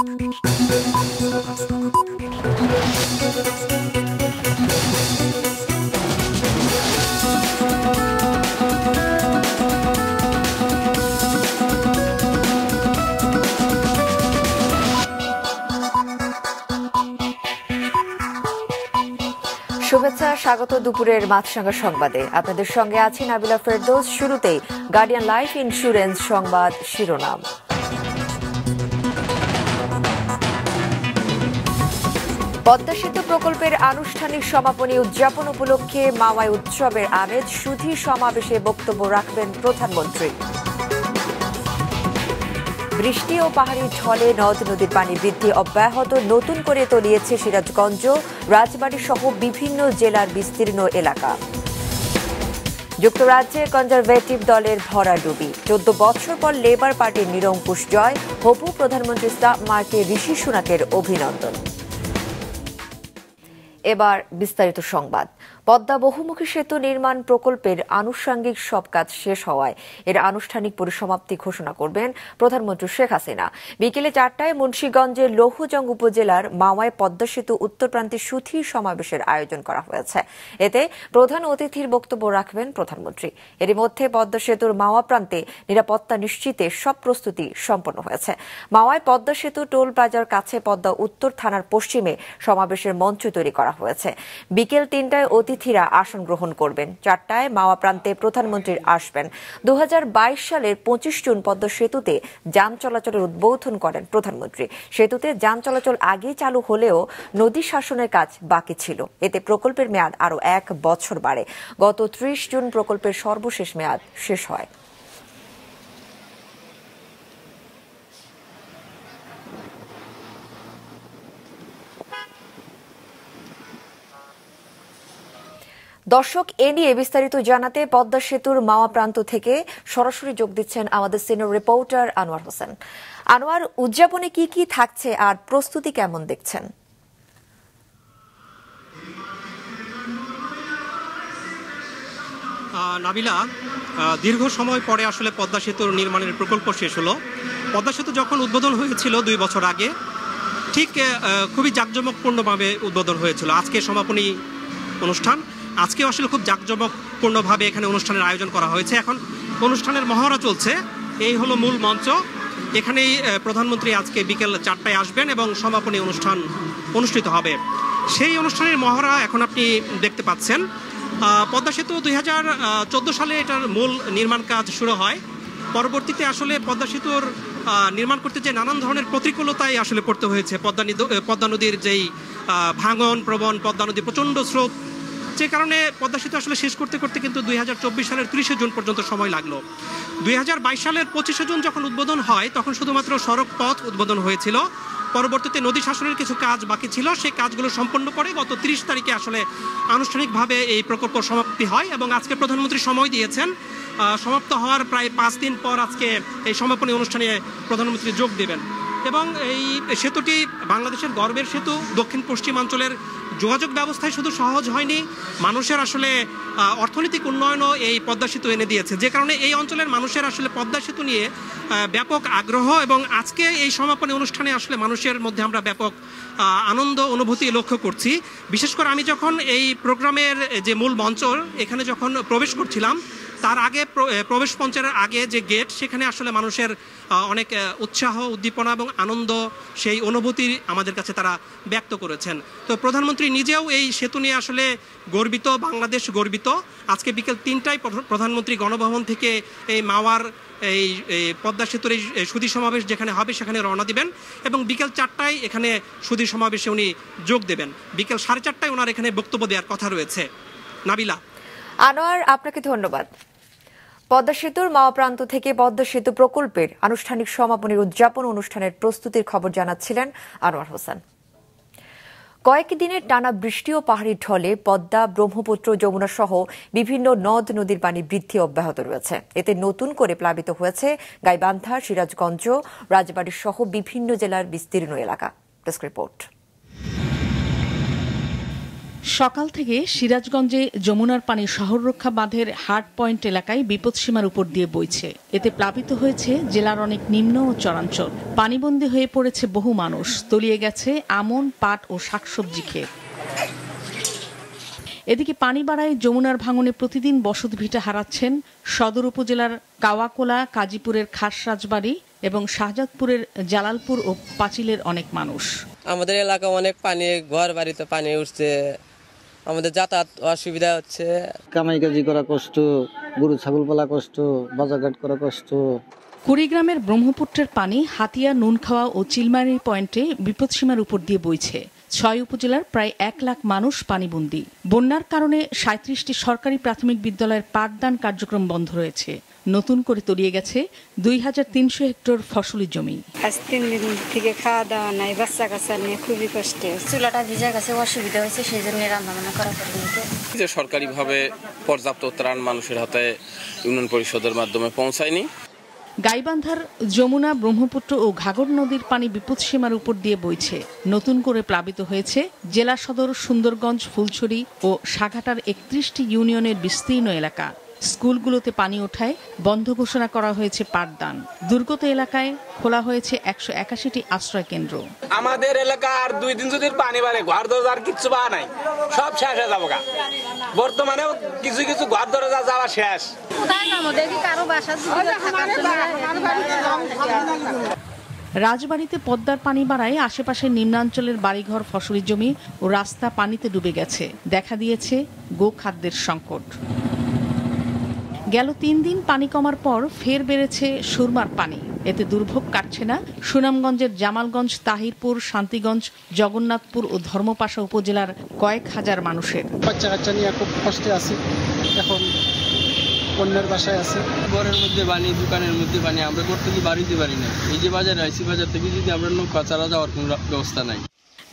শুভেচ্ছা স্বাগত দুপুরের মাছরাঙ্গা সংবাদে আপনাদের সঙ্গে আছি নাবিলা ফেরদৌস শুরুতেই গার্ডিয়ান লাইফ ইন্স্যুরেন্স সংবাদ শিরোনাম পদ্মা সেতু প্রকল্পের আনুষ্ঠানিক সমাপনী উদযাপন উপলক্ষে মাওয়ায় উৎসবের আমেজ সুধী সমাবেশে বক্তব্য রাখবেন প্রধানমন্ত্রী বৃষ্টি ও পাহাড়ি ঝলে নদ নদীর পানি বৃদ্ধি অব্যাহত নতুন করে তলিয়েছে সিরাজগঞ্জ রাজবাড়ী সহ বিভিন্ন জেলার বিস্তীর্ণ এলাকা যুক্তরাজ্যে কনজারভেটিভ দলের ভরাডুবি চোদ্দ বছর পর লেবার পার্টির নিরঙ্কুশ জয় হবু প্রধানমন্ত্রী স্টাফ মার্কে ঋষি সুনাকের অভিনন্দন এবার বিস্তারিত সংবাদ পদ্মা বহুমুখী সেতু নির্মাণ প্রকল্পের আনুষঙ্গিক সব কাজ শেষ হওয়ায় এর আনুষ্ঠানিক পরিসমাপ্তি ঘোষণা করবেন প্রধানমন্ত্রী শেখ হাসিনা বিকেলে চারটায় মুন্সীগঞ্জের লৌহজং উপজেলার মাওয়ায় পদ্মা সেতু উত্তর প্রান্তে সুথির সমাবেশের আয়োজন করা হয়েছে এতে প্রধান অতিথির বক্তব্য রাখবেন প্রধানমন্ত্রী এর মধ্যে পদ্মা সেতুর মাওয়া প্রান্তে নিরাপত্তা নিশ্চিতে সব প্রস্তুতি সম্পন্ন হয়েছে মাওয়ায় পদ্মা সেতু টোল প্লাজার কাছে পদ্মা উত্তর থানার পশ্চিমে সমাবেশের মঞ্চ তৈরি করা হয়েছে বিকেল তিনটায় অতি অতিথিরা আসন গ্রহণ করবেন চারটায় মাওয়া প্রান্তে প্রধানমন্ত্রী আসবেন দু সালের পঁচিশ জুন পদ্ম সেতুতে যান চলাচলের উদ্বোধন করেন প্রধানমন্ত্রী সেতুতে যান চলাচল আগে চালু হলেও নদী শাসনের কাজ বাকি ছিল এতে প্রকল্পের মেয়াদ আরও এক বছর বাড়ে গত ত্রিশ জুন প্রকল্পের সর্বশেষ মেয়াদ শেষ হয় দর্শক এ নিয়ে বিস্তারিত জানাতে পদ্মা সেতুর মাওয়া প্রান্ত থেকে সরাসরি যোগ দিচ্ছেন আমাদের সিনিয়র রিপোর্টার আনোয়ার হোসেন আনোয়ার উদযাপনে কি কি থাকছে আর প্রস্তুতি কেমন দেখছেন নাবিলা দীর্ঘ সময় পরে আসলে পদ্মা সেতুর নির্মাণের প্রকল্প শেষ হলো পদ্মা সেতু যখন উদ্বোধন হয়েছিল দুই বছর আগে ঠিক খুবই জাঁকজমকপূর্ণভাবে উদ্বোধন হয়েছিল আজকে সমাপনী অনুষ্ঠান আজকে আসলে খুব জাঁকজমকপূর্ণভাবে এখানে অনুষ্ঠানের আয়োজন করা হয়েছে এখন অনুষ্ঠানের মহড়া চলছে এই হলো মূল মঞ্চ এখানেই প্রধানমন্ত্রী আজকে বিকেল চারটায় আসবেন এবং সমাপনী অনুষ্ঠান অনুষ্ঠিত হবে সেই অনুষ্ঠানের মহড়া এখন আপনি দেখতে পাচ্ছেন পদ্মা সেতু দুই সালে এটার মূল নির্মাণ কাজ শুরু হয় পরবর্তীতে আসলে পদ্মা সেতুর নির্মাণ করতে যে নানান ধরনের প্রতিকূলতায় আসলে পড়তে হয়েছে পদ্মা পদ্মা নদীর যেই ভাঙন প্রবণ পদ্মা নদী প্রচণ্ড স্রোত সে কারণে পদ্মা সেতু আসলে শেষ করতে করতে কিন্তু দুই সালের তিরিশে জুন পর্যন্ত সময় লাগলো দুই সালের পঁচিশে জুন যখন উদ্বোধন হয় তখন শুধুমাত্র সড়ক পথ উদ্বোধন হয়েছিল পরবর্তীতে নদী শাসনের কিছু কাজ বাকি ছিল সেই কাজগুলো সম্পন্ন করে গত ৩০ তারিখে আসলে আনুষ্ঠানিকভাবে এই প্রকল্প সমাপ্তি হয় এবং আজকে প্রধানমন্ত্রী সময় দিয়েছেন সমাপ্ত হওয়ার প্রায় পাঁচ দিন পর আজকে এই সমাপনী অনুষ্ঠানে প্রধানমন্ত্রী যোগ দেবেন এবং এই সেতুটি বাংলাদেশের গর্বের সেতু দক্ষিণ পশ্চিমাঞ্চলের যোগাযোগ ব্যবস্থায় শুধু সহজ হয়নি মানুষের আসলে অর্থনৈতিক উন্নয়নও এই পদ্মা সেতু এনে দিয়েছে যে কারণে এই অঞ্চলের মানুষের আসলে পদ্মা সেতু নিয়ে ব্যাপক আগ্রহ এবং আজকে এই সমাপনী অনুষ্ঠানে আসলে মানুষের মধ্যে আমরা ব্যাপক আনন্দ অনুভূতি লক্ষ্য করছি বিশেষ করে আমি যখন এই প্রোগ্রামের যে মূল মঞ্চ এখানে যখন প্রবেশ করছিলাম তার আগে প্রবেশ পঞ্চারের আগে যে গেট সেখানে আসলে মানুষের অনেক উৎসাহ উদ্দীপনা এবং আনন্দ সেই অনুভূতি আমাদের কাছে তারা ব্যক্ত করেছেন তো প্রধানমন্ত্রী নিজেও এই সেতু নিয়ে আসলে গর্বিত বাংলাদেশ গর্বিত আজকে বিকেল তিনটায় প্রধানমন্ত্রী গণভবন থেকে এই মাওয়ার এই পদ্মা সেতুর এই সুদী সমাবেশ যেখানে হবে সেখানে রওনা দিবেন এবং বিকেল চারটায় এখানে সুদী সমাবেশে উনি যোগ দেবেন বিকেল সাড়ে চারটায় ওনার এখানে বক্তব্য দেওয়ার কথা রয়েছে নাবিলা আনোয়ার আপনাকে ধন্যবাদ পদ্মা সেতুর মাওয়া প্রান্ত থেকে পদ্মা সেতু প্রকল্পের আনুষ্ঠানিক সমাপনের উদযাপন অনুষ্ঠানের প্রস্তুতির খবর জানাচ্ছিলেন আনোয়ার হোসেন দিনের টানা বৃষ্টি ও পাহাড়ি ঢলে পদ্মা ব্রহ্মপুত্র যমুনা সহ বিভিন্ন নদ নদীর পানি বৃদ্ধি অব্যাহত রয়েছে এতে নতুন করে প্লাবিত হয়েছে গাইবান্ধা সিরাজগঞ্জ রাজবাড়ী সহ বিভিন্ন জেলার বিস্তীর্ণ এলাকা রিপোর্ট সকাল থেকে সিরাজগঞ্জে যমুনার পানি শহর রক্ষা বাঁধের হার্ড পয়েন্ট এলাকায় বিপদসীমার উপর দিয়ে বইছে এতে প্লাবিত হয়েছে জেলার অনেক নিম্ন ও চরাঞ্চল পানিবন্দী হয়ে পড়েছে বহু মানুষ তলিয়ে গেছে আমন পাট ও শাকসবজি ক্ষেত এদিকে পানি বাড়ায় যমুনার ভাঙনে প্রতিদিন বসত ভিটা হারাচ্ছেন সদর উপজেলার কাওয়াকোলা কাজীপুরের খাসরাজবাড়ি এবং শাহজাদপুরের জালালপুর ও পাঁচিলের অনেক মানুষ আমাদের এলাকা অনেক পানি ঘর বাড়িতে পানি উঠছে আমাদের যাতায়াত অসুবিধা হচ্ছে কামাই কাজি করা কষ্ট গরু ছাগল পালা কষ্ট বাজারঘাট করা কষ্ট কুড়িগ্রামের ব্রহ্মপুত্রের পানি হাতিয়া নুনখাওয়া ও চিলমারি পয়েন্টে বিপদসীমার উপর দিয়ে বইছে ছয় উপজেলার প্রায় এক লাখ মানুষ পানিবন্দী বন্যার কারণে সাঁত্রিশটি সরকারি প্রাথমিক বিদ্যালয়ের পাঠদান কার্যক্রম বন্ধ রয়েছে নতুন করে তলিয়ে গেছে দুই হাজার তিনশো হেক্টর ফসলি জমি আজ তিন দিন থেকে খাওয়া দাওয়া নাই বাচ্চা কাচ্চা নিয়ে খুবই কষ্টে চুলাটা ভিজা গেছে অসুবিধা হয়েছে সেই জন্য রান্নাবান্না করা যে সরকারিভাবে পর্যাপ্ত ত্রাণ মানুষের হাতে ইউনিয়ন পরিষদের মাধ্যমে পৌঁছায়নি গাইবান্ধার যমুনা ব্রহ্মপুত্র ও ঘাগর নদীর পানি বিপদসীমার উপর দিয়ে বইছে নতুন করে প্লাবিত হয়েছে জেলা সদর সুন্দরগঞ্জ ফুলছড়ি ও সাঘাটার একত্রিশটি ইউনিয়নের বিস্তীর্ণ এলাকা স্কুলগুলোতে পানি ওঠায় বন্ধ ঘোষণা করা হয়েছে পাঠদান দুর্গত এলাকায় খোলা হয়েছে একশো একাশিটি আশ্রয় কেন্দ্র আমাদের এলাকার দুই দিন যদি পানি বাড়ে ঘর দরজা কিছু পা নাই সব শেষ হয়ে যাবো বর্তমানেও কিছু কিছু ঘর দরজা যাওয়া শেষ রাজবাড়িতে পদ্মার পানি বাড়ায় আশেপাশের নিম্নাঞ্চলের বাড়িঘর ফসলি জমি ও রাস্তা পানিতে ডুবে গেছে দেখা দিয়েছে গোখাদ্যের সংকট গেল তিন দিন পানি কমার পর ফের বেড়েছে সুরমার পানি এতে দুর্ভোগ কাটছে না সুনামগঞ্জের জামালগঞ্জ তাহিরপুর শান্তিগঞ্জ জগন্নাথপুর ও ধর্মপাশা উপজেলার কয়েক হাজার মানুষের বাচ্চা কাচ্চা নিয়ে খুব কষ্টে আছে এখন অন্যের বাসায় আছে ঘরের মধ্যে বানিয়ে দোকানের মধ্যে বানিয়ে আমরা করতে কি বাড়িতে পারি না এই যে বাজার আইসি বাজার থেকে যদি আমরা নৌকা চালা যাওয়ার কোনো ব্যবস্থা নাই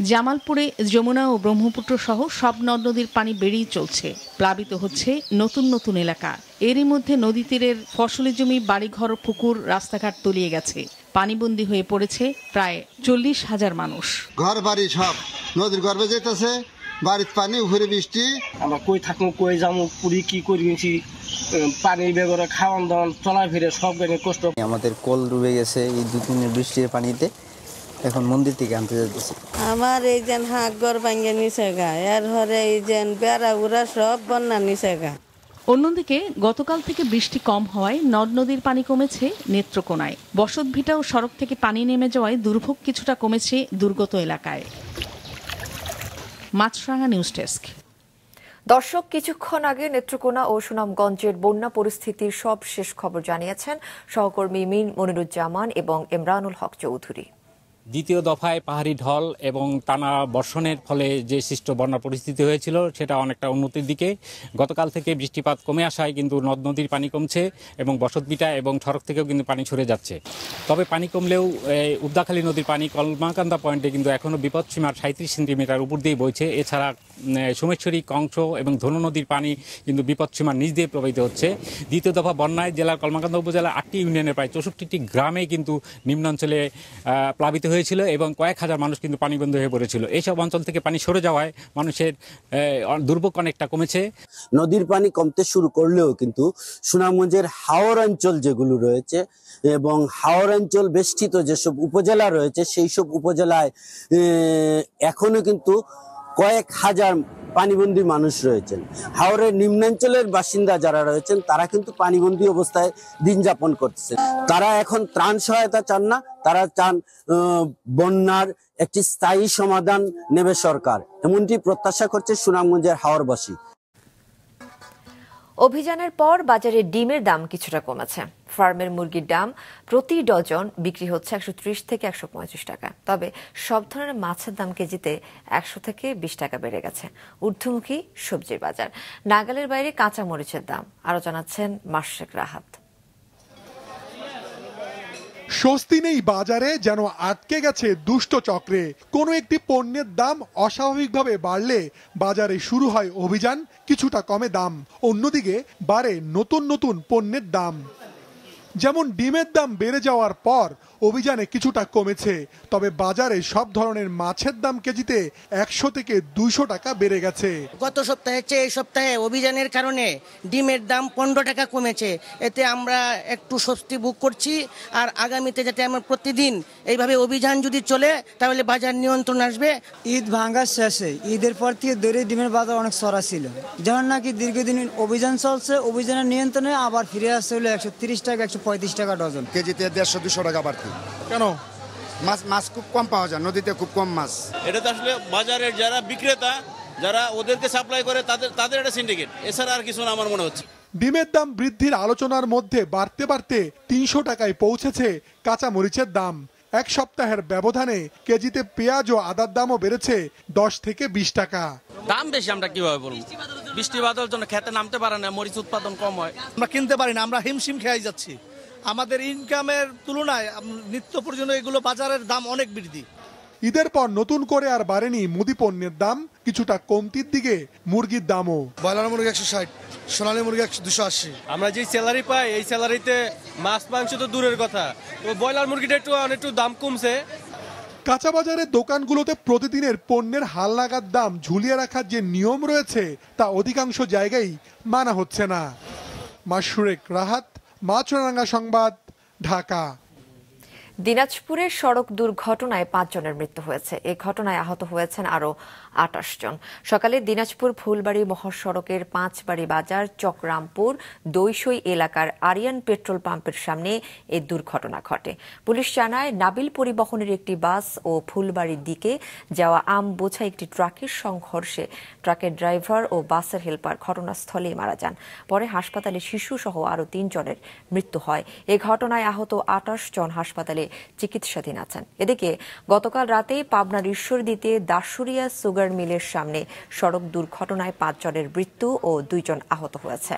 জামালপুরে যমুনা ও ব্রহ্মপুত্র সহ সব নদ নদীর পানি বেড়েই চলছে প্লাবিত হচ্ছে নতুন নতুন এলাকা এরই মধ্যে নদী তীরের ফসলের জমি বাড়িঘর পুকুর রাস্তাঘাট তলিয়ে গেছে পানিবন্দি হয়ে পড়েছে প্রায় চল্লিশ হাজার মানুষ ঘর বাড়ি সব নদীর গর্বে যেতেছে বাড়ির পানি উপরে বৃষ্টি আমরা কই থাকবো কই যাবো পুরি কি করিয়েছি পানি বেগরে খাওয়ান দাওয়ান ফিরে সব জায়গায় কষ্ট আমাদের কল ডুবে গেছে এই দু তিনের বৃষ্টির পানিতে এখন মন্দির থেকে আনতে যাচ্ছি আমার এই যেন হাঁক ঘর ভাঙ্গে নিচে গা এর ঘরে এই যেন বেড়া উড়া সব বন্যা নিচে গা অন্যদিকে গতকাল থেকে বৃষ্টি কম হওয়ায় নদ নদীর পানি কমেছে নেত্রকোনায় বসতভিটা ও সড়ক থেকে পানি নেমে যাওয়ায় দুর্ভোগ কিছুটা কমেছে দুর্গত এলাকায় মাছরাঙা নিউজ ডেস্ক দর্শক কিছুক্ষণ আগে নেত্রকোনা ও সুনামগঞ্জের বন্যা পরিস্থিতির সব শেষ খবর জানিয়েছেন সহকর্মী মিন মনিরুজ্জামান এবং ইমরানুল হক চৌধুরী দ্বিতীয় দফায় পাহাড়ি ঢল এবং টানা বর্ষণের ফলে যে সৃষ্ট বন্যা পরিস্থিতি হয়েছিল সেটা অনেকটা উন্নতির দিকে গতকাল থেকে বৃষ্টিপাত কমে আসায় কিন্তু নদ নদীর পানি কমছে এবং বসতবিটা এবং সড়ক থেকেও কিন্তু পানি ছড়ে যাচ্ছে তবে পানি কমলেও উদ্দাখালী নদীর পানি কলমাকান্দা পয়েন্টে কিন্তু এখনও বিপদসীমার সাঁত্রিশ সেন্টিমিটার উপর দিয়ে বইছে এছাড়া সোমেশ্বরী কংস এবং ধনু নদীর পানি কিন্তু বিপদসীমার নিচ দিয়ে প্রবাহিত হচ্ছে দ্বিতীয় দফা বন্যায় জেলার কলমাকান্দা উপজেলার আটটি ইউনিয়নের প্রায় চৌষট্টিটি গ্রামে কিন্তু নিম্নাঞ্চলে প্লাবিত হয়েছিল এবং কয়েক হাজার মানুষ কিন্তু পানিবন্ধ হয়ে পড়েছিল এইসব অঞ্চল থেকে পানি সরে যাওয়ায় মানুষের দুর্ভোগ অনেকটা কমেছে নদীর পানি কমতে শুরু করলেও কিন্তু সুনামগঞ্জের হাওর অঞ্চল যেগুলো রয়েছে এবং হাওর অঞ্চল বেষ্টিত যেসব উপজেলা রয়েছে সেই সব উপজেলায় এখনো কিন্তু কয়েক হাজার পানিবন্দী মানুষ রয়েছেন হাওড়ের নিম্নাঞ্চলের বাসিন্দা যারা রয়েছেন তারা কিন্তু পানিবন্দী অবস্থায় দিন যাপন করছে তারা এখন ত্রাণ সহায়তা চান না তারা চান বন্যার একটি স্থায়ী সমাধান নেবে সরকার এমনটি প্রত্যাশা করছে সুনামগঞ্জের হাওড়বাসী অভিযানের পর বাজারে ডিমের দাম কিছুটা কমেছে ফার্মের মুরগির দাম প্রতি ডজন বিক্রি হচ্ছে একশো থেকে একশো টাকা তবে সব ধরনের মাছের দাম কেজিতে একশো থেকে বিশ টাকা বেড়ে গেছে ঊর্ধ্বমুখী সবজির বাজার নাগালের বাইরে কাঁচা মরিচের দাম আরও জানাচ্ছেন মাসেক রাহাত স্বস্তি নেই বাজারে যেন আটকে গেছে দুষ্ট চক্রে কোনো একটি পণ্যের দাম অস্বাভাবিকভাবে বাড়লে বাজারে শুরু হয় অভিযান কিছুটা কমে দাম অন্যদিকে বাড়ে নতুন নতুন পণ্যের দাম যেমন ডিমের দাম বেড়ে যাওয়ার পর অভিযানে কিছুটা কমেছে তবে বাজারে সব ধরনের মাছের দাম কেজিতে একশো থেকে দুইশো টাকা বেড়ে গেছে গত সপ্তাহে চেয়ে এই সপ্তাহে অভিযানের কারণে ডিমের দাম পনেরো টাকা কমেছে এতে আমরা একটু স্বস্তি বুক করছি আর আগামীতে যাতে আমরা প্রতিদিন এইভাবে অভিযান যদি চলে তাহলে বাজার নিয়ন্ত্রণ আসবে ঈদ ভাঙার শেষে ঈদের পর থেকে দৈরে ডিমের বাজার অনেক সরা ছিল যেমন নাকি দীর্ঘদিন অভিযান চলছে অভিযানের নিয়ন্ত্রণে আবার ফিরে আসছে হলো একশো তিরিশ টাকা একশো পঁয়ত্রিশ টাকা ডজন কেজিতে দেড়শো দুশো টাকা বাড়ছে থাকি কেন মাছ মাছ খুব কম পাওয়া যায় নদীতে খুব কম মাছ এটা তো আসলে বাজারের যারা বিক্রেতা যারা ওদেরকে সাপ্লাই করে তাদের তাদের একটা সিন্ডিকেট এছাড়া আর কিছু না আমার মনে হচ্ছে ডিমের দাম বৃদ্ধির আলোচনার মধ্যে বাড়তে বাড়তে তিনশো টাকায় পৌঁছেছে কাঁচা মরিচের দাম এক সপ্তাহের ব্যবধানে কেজিতে পেঁয়াজ ও আদার দামও বেড়েছে দশ থেকে বিশ টাকা দাম বেশি আমরা কিভাবে বলবো বৃষ্টি বাদল জন্য খেতে নামতে পারে না মরিচ উৎপাদন কম হয় আমরা কিনতে পারি না আমরা হিমশিম খেয়ে যাচ্ছি আমাদের ইনকামের তুলনায় নিত্য পর্যন্ত এগুলো বাজারের দাম অনেক বৃদ্ধি ঈদের পর নতুন করে আর বাড়েনি মুদি পণ্যের দাম কিছুটা কমতির দিকে মুরগির দামও ব্রয়লার মুরগি একশো ষাট সোনালী মুরগি একশো দুশো আশি আমরা যে স্যালারি পাই এই স্যালারিতে মাছ মাংস তো দূরের কথা তো ব্রয়লার মুরগিটা একটু একটু দাম কমছে কাঁচা বাজারের দোকানগুলোতে প্রতিদিনের পণ্যের হাল লাগার দাম ঝুলিয়ে রাখার যে নিয়ম রয়েছে তা অধিকাংশ জায়গায় মানা হচ্ছে না মাসুরেক রাহাত মাছরাঙ্গা সংবাদ ঢাকা দিনাজপুরের সড়ক দুর্ঘটনায় পাঁচজনের মৃত্যু হয়েছে এ ঘটনায় আহত হয়েছেন আরও আটাশ জন সকালে দিনাজপুর ফুলবাড়ি মহাসড়কের পাঁচবাড়ি বাজার চক্রামপুর দৈশই এলাকার আরিয়ান পেট্রোল পাম্পের সামনে এ দুর্ঘটনা ঘটে পুলিশ জানায় নাবিল পরিবহনের একটি বাস ও ফুলবাড়ির দিকে যাওয়া আম বোঝা একটি ট্রাকের সংঘর্ষে ট্রাকের ড্রাইভার ও বাসের হেল্পার ঘটনাস্থলেই মারা যান পরে হাসপাতালে শিশু সহ আরও তিনজনের মৃত্যু হয় এ ঘটনায় আহত আটাশ জন হাসপাতালে চিকিৎসাধীন আছেন এদিকে গতকাল রাতে পাবনার ঈশ্বরদীতে দাসুরিয়া সুগার সুগার মিলের সামনে সড়ক দুর্ঘটনায় পাঁচজনের মৃত্যু ও দুইজন আহত হয়েছে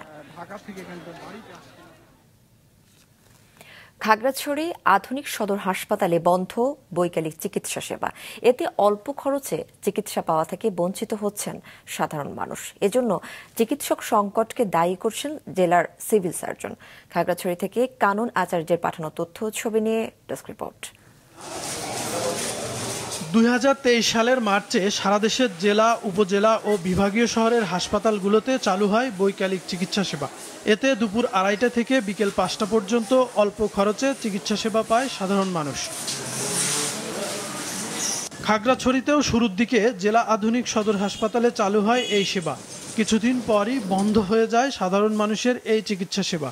খাগড়াছড়ি আধুনিক সদর হাসপাতালে বন্ধ বৈকালিক চিকিৎসা সেবা এতে অল্প খরচে চিকিৎসা পাওয়া থেকে বঞ্চিত হচ্ছেন সাধারণ মানুষ এজন্য চিকিৎসক সংকটকে দায়ী করছেন জেলার সিভিল সার্জন খাগড়াছড়ি থেকে কানন আচার্যের পাঠানো তথ্য ছবি নিয়ে ডেস্ক রিপোর্ট দুই সালের মার্চে সারা দেশের জেলা উপজেলা ও বিভাগীয় শহরের হাসপাতালগুলোতে চালু হয় বৈকালিক চিকিৎসা সেবা এতে দুপুর আড়াইটা থেকে বিকেল পাঁচটা পর্যন্ত অল্প খরচে চিকিৎসা সেবা পায় সাধারণ মানুষ খাগড়াছড়িতেও শুরুর দিকে জেলা আধুনিক সদর হাসপাতালে চালু হয় এই সেবা কিছুদিন পরই বন্ধ হয়ে যায় সাধারণ মানুষের এই চিকিৎসা সেবা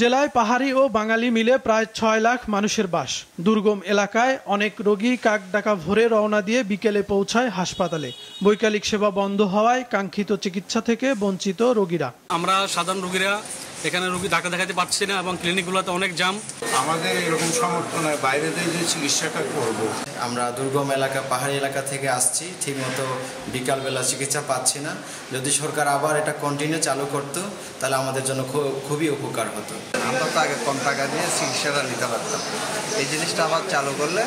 জেলায় পাহাড়ি ও বাঙালি মিলে প্রায় ছয় লাখ মানুষের বাস দুর্গম এলাকায় অনেক রোগী কাক ডাকা ভোরে রওনা দিয়ে বিকেলে পৌঁছায় হাসপাতালে বৈকালিক সেবা বন্ধ হওয়ায় কাঙ্ক্ষিত চিকিৎসা থেকে বঞ্চিত রোগীরা আমরা সাধারণ রোগীরা এখানে রোগী ডাক্তার দেখাতে পারছে না এবং ক্লিনিকগুলোতে অনেক জাম আমাদের এরকম সমর্থন হয় বাইরে যে চিকিৎসাটা করব আমরা দুর্গম এলাকা পাহাড়ি এলাকা থেকে আসছি ঠিকমতো বিকালবেলা চিকিৎসা পাচ্ছি না যদি সরকার আবার এটা কন্টিনিউ চালু করতো তাহলে আমাদের জন্য খুবই উপকার হতো আমরা তো আগে কম টাকা দিয়ে চিকিৎসাটা নিতে পারতাম এই জিনিসটা আবার চালু করলে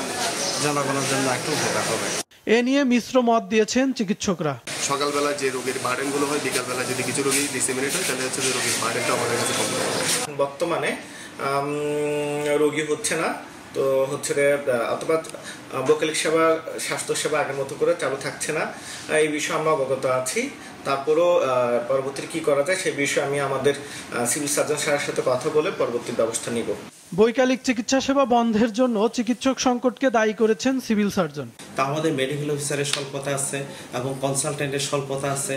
জনগণের জন্য একটু উপকার হবে এ নিয়ে মিশ্র মত দিয়েছেন চিকিৎসকরা সকালবেলা যে রোগের বার্ডেনগুলো হয় বিকালবেলা যদি কিছু রোগী ডিসেমিনেট হয় তাহলে হচ্ছে রোগীর বার্ডেনটা আমাদের কাছে কম বর্তমানে রোগী হচ্ছে না তো হচ্ছে অথবা বকলিক সেবা স্বাস্থ্যসেবা আগের মতো করে চালু থাকছে না এই বিষয়ে আমরা অবগত আছি তারপরও পরবর্তীতে কি করা যায় সে বিষয়ে আমি আমাদের সিভিল সার্জন স্যারের সাথে কথা বলে পরবর্তী ব্যবস্থা নিব বৈকালিক চিকিৎসা সেবা বন্ধের জন্য চিকিৎসক সংকটকে দায়ী করেছেন সিভিল সার্জন তা আমাদের মেডিকেল অফিসারের স্বল্পতা আছে এবং কনসালটেন্টের স্বল্পতা আছে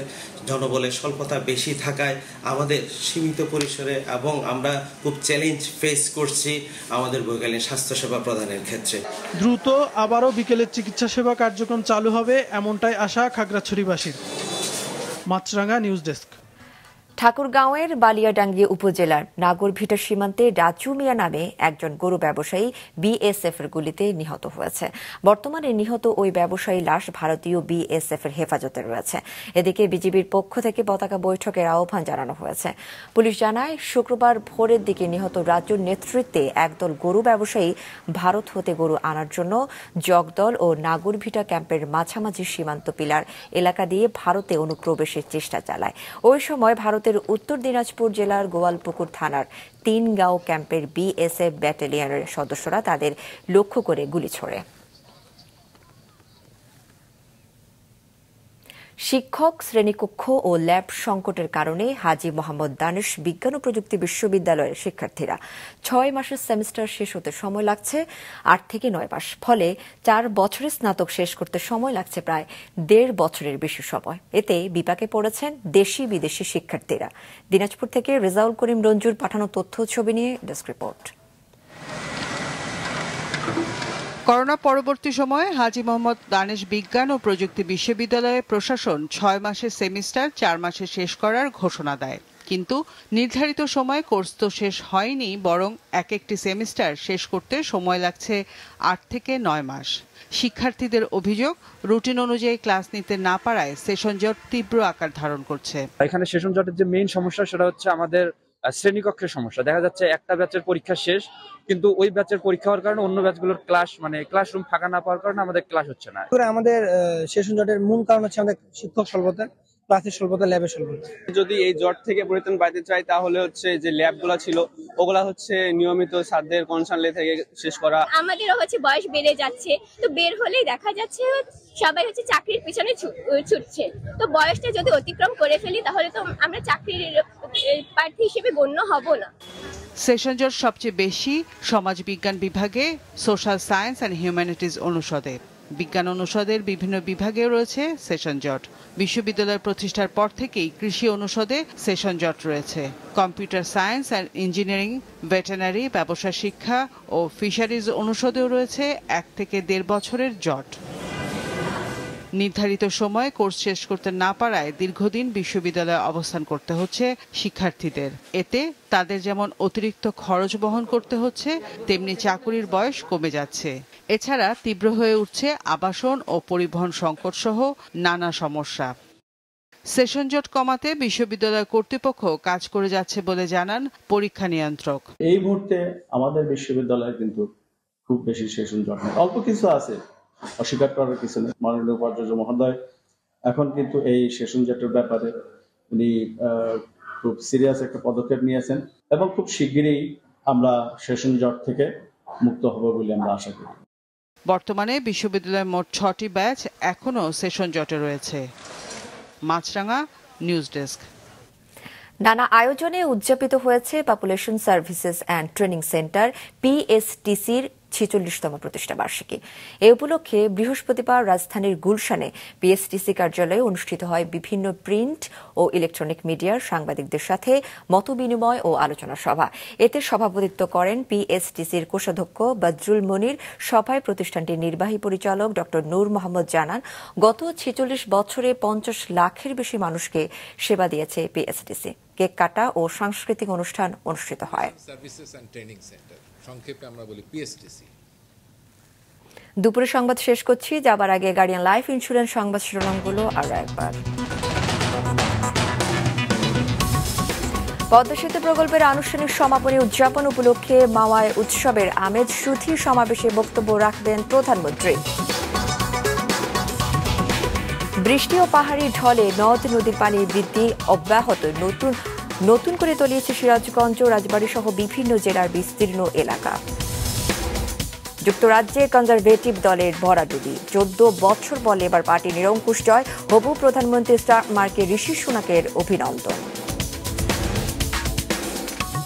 জনবলের স্বল্পতা বেশি থাকায় আমাদের সীমিত পরিসরে এবং আমরা খুব চ্যালেঞ্জ ফেস করছি আমাদের বৈকালীন স্বাস্থ্যসেবা প্রদানের ক্ষেত্রে দ্রুত আবারও বিকেলের চিকিৎসা সেবা কার্যক্রম চালু হবে এমনটাই আশা খাগড়াছড়িবাসীর মাছরাঙ্গা নিউজ ডেস্ক ঠাকুরগাঁওয়ের বালিয়াডাঙ্গি উপজেলার নাগরভিটা সীমান্তে রাজু মিয়া নামে একজন গরু ব্যবসায়ী বিএসএফ এর গুলিতে নিহত হয়েছে বর্তমানে নিহত ওই ব্যবসায়ী লাশ ভারতীয় বিএসএফ এর হেফাজতে রয়েছে এদিকে বিজিবির পক্ষ থেকে পতাকা বৈঠকের আহ্বান জানানো হয়েছে পুলিশ জানায় শুক্রবার ভোরের দিকে নিহত রাজুর নেতৃত্বে একদল গরু ব্যবসায়ী ভারত হতে গরু আনার জন্য জগদল ও নাগরভিটা ক্যাম্পের মাঝামাঝি সীমান্ত পিলার এলাকা দিয়ে ভারতে অনুপ্রবেশের চেষ্টা চালায় ওই সময় ভারতে ভারতের উত্তর দিনাজপুর জেলার গোয়ালপুকুর থানার তিনগাঁও ক্যাম্পের বিএসএফ ব্যাটালিয়নের সদস্যরা তাদের লক্ষ্য করে গুলি ছোড়ে শিক্ষক শ্রেণীকক্ষ ও ল্যাব সংকটের কারণে হাজি মোহাম্মদ দানেশ বিজ্ঞান ও প্রযুক্তি বিশ্ববিদ্যালয়ের শিক্ষার্থীরা ছয় মাসের সেমিস্টার শেষ হতে সময় লাগছে আট থেকে নয় মাস ফলে চার বছরে স্নাতক শেষ করতে সময় লাগছে প্রায় দেড় বছরের বেশি সময় এতে বিপাকে পড়েছেন দেশি বিদেশি শিক্ষার্থীরা দিনাজপুর থেকে রেজাউল করিম রঞ্জুর পাঠানো তথ্য ছবি নিয়ে ডেস্ক রিপোর্ট করোনা পরবর্তী সময়ে হাজি মোহাম্মদ দানেশ বিজ্ঞান ও প্রযুক্তি বিশ্ববিদ্যালয়ে প্রশাসন ছয় মাসের সেমিস্টার চার মাসে শেষ করার ঘোষণা দেয় কিন্তু নির্ধারিত সময়ে কোর্স তো শেষ হয়নি বরং এক একটি সেমিস্টার শেষ করতে সময় লাগছে আট থেকে নয় মাস শিক্ষার্থীদের অভিযোগ রুটিন অনুযায়ী ক্লাস নিতে না পারায় সেশন জট তীব্র আকার ধারণ করছে এখানে সেশন জটের যে মেইন সমস্যা সেটা হচ্ছে আমাদের শ্রেণীকক্ষের সমস্যা দেখা যাচ্ছে একটা ব্যাচের পরীক্ষা শেষ কিন্তু ওই ব্যাচের পরীক্ষা হওয়ার কারণে অন্য ব্যাচগুলোর ক্লাস মানে ক্লাসরুম ফাঁকা না পাওয়ার কারণে আমাদের ক্লাস হচ্ছে না আমাদের সেশন জটের মূল কারণ হচ্ছে আমাদের শিক্ষক স্বল্পতা ক্লাসের স্বল্পতা ল্যাবের স্বল্পতা যদি এই জট থেকে পরিত্রাণ পাইতে চাই তাহলে হচ্ছে যে ল্যাবগুলো ছিল ওগুলা হচ্ছে নিয়মিত স্যারদের কনসার্নলে থেকে শেষ করা আমাদের হচ্ছে বয়স বেড়ে যাচ্ছে তো বের হলেই দেখা যাচ্ছে সবাই হচ্ছে চাকরির পিছনে ছুটছে তো বয়সটা যদি অতিক্রম করে ফেলি তাহলে তো আমরা চাকরির প্রার্থী হিসেবে গণ্য হব না সেশন জট সবচেয়ে বেশি সমাজবিজ্ঞান বিভাগে সোশ্যাল সায়েন্স অ্যান্ড হিউম্যানিটিজ অনুষদে বিজ্ঞান অনুষদের বিভিন্ন বিভাগে রয়েছে সেশন জট বিশ্ববিদ্যালয় প্রতিষ্ঠার পর থেকেই কৃষি অনুষদে সেশন জট রয়েছে computer science and engineering veterinary ব্যবসা শিক্ষা ও ফিশারিজ অনুষদেও রয়েছে এক থেকে দেড় বছরের জট নির্ধারিত সময়ে কোর্স শেষ করতে না পারায় দীর্ঘদিন বিশ্ববিদ্যালয়ে অবস্থান করতে হচ্ছে শিক্ষার্থীদের এতে তাদের যেমন অতিরিক্ত খরচ বহন করতে হচ্ছে তেমনি চাকুরির বয়স কমে যাচ্ছে এছাড়া তীব্র হয়ে উঠছে আবাসন ও পরিবহন সংকট সহ নানা সমস্যা সেশন জট কমাতে বিশ্ববিদ্যালয় কর্তৃপক্ষ কাজ করে যাচ্ছে বলে জানান পরীক্ষা নিয়ন্ত্রক এই মুহূর্তে আমাদের বিশ্ববিদ্যালয়ে কিন্তু খুব বেশি সেশন জট অল্প কিছু আছে অস্বীকার করার কিছু নেই মাননীয় উপাচার্য মহোদয় এখন কিন্তু এই সেশন জেটের ব্যাপারে উনি খুব সিরিয়াস একটা পদক্ষেপ নিয়েছেন এবং খুব শিগগিরই আমরা সেশন জট থেকে মুক্ত হব বলে আমরা আশা করি বর্তমানে বিশ্ববিদ্যালয়ের মোট ছটি ব্যাচ এখনও সেশন জটে রয়েছে মাছরাঙা নিউজ ডেস্ক নানা আয়োজনে উদযাপিত হয়েছে population services and training centre পিএসটিসির ছেচল্লিশতম প্রতিষ্ঠা বার্ষিকী এ উপলক্ষে বৃহস্পতিবার রাজধানীর গুলশানে পিএসটিসি কার্যালয়ে অনুষ্ঠিত হয় বিভিন্ন প্রিন্ট ও ইলেকট্রনিক মিডিয়ার সাংবাদিকদের সাথে মতবিনিময় ও আলোচনা সভা এতে সভাপতিত্ব করেন পিএসটিসির কোষাধ্যক্ষ বজরুল মনির সভায় প্রতিষ্ঠানটির নির্বাহী পরিচালক ড নূর মোহাম্মদ জানান গত ছেচল্লিশ বছরে পঞ্চাশ লাখের বেশি মানুষকে সেবা দিয়েছে পিএসটিসি কেক কাটা ও সাংস্কৃতিক অনুষ্ঠান অনুষ্ঠিত হয় সংক্ষেপে আমরা বলি পিএসটিসি দুপুরে সংবাদ শেষ করছি যাবার আগে গার্ডিয়ান লাইফ ইন্স্যুরেন্স সংবাদ শিরোনামগুলো আরও একবার পদ্মা সেতু প্রকল্পের আনুষ্ঠানিক সমাপনী উদযাপন উপলক্ষে মাওয়ায় উৎসবের আমেজ সুথি সমাবেশে বক্তব্য রাখবেন প্রধানমন্ত্রী বৃষ্টি ও পাহাড়ি ঢলে নদ নদীর পানি বৃদ্ধি অব্যাহত নতুন নতুন করে তলিয়েছে সিরাজগঞ্জ রাজবাড়ী সহ বিভিন্ন জেলার বিস্তীর্ণ এলাকা যুক্তরাজ্যে কনজারভেটিভ দলের ভরাডুবি চোদ্দ বছর বলে এবার পার্টি নিরঙ্কুশ জয় হবু প্রধানমন্ত্রী স্টার মার্কে ঋষি সুনাকের অভিনন্দন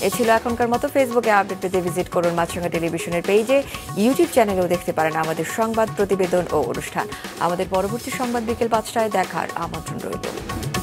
এ ছিল এখনকার মতো ফেসবুকে আপডেট পেতে ভিজিট করুন মাছরঙ্গা টেলিভিশনের পেজে ইউটিউব চ্যানেলেও দেখতে পারেন আমাদের সংবাদ প্রতিবেদন ও অনুষ্ঠান আমাদের পরবর্তী সংবাদ বিকেল পাঁচটায় দেখার আমন্ত্রণ রইল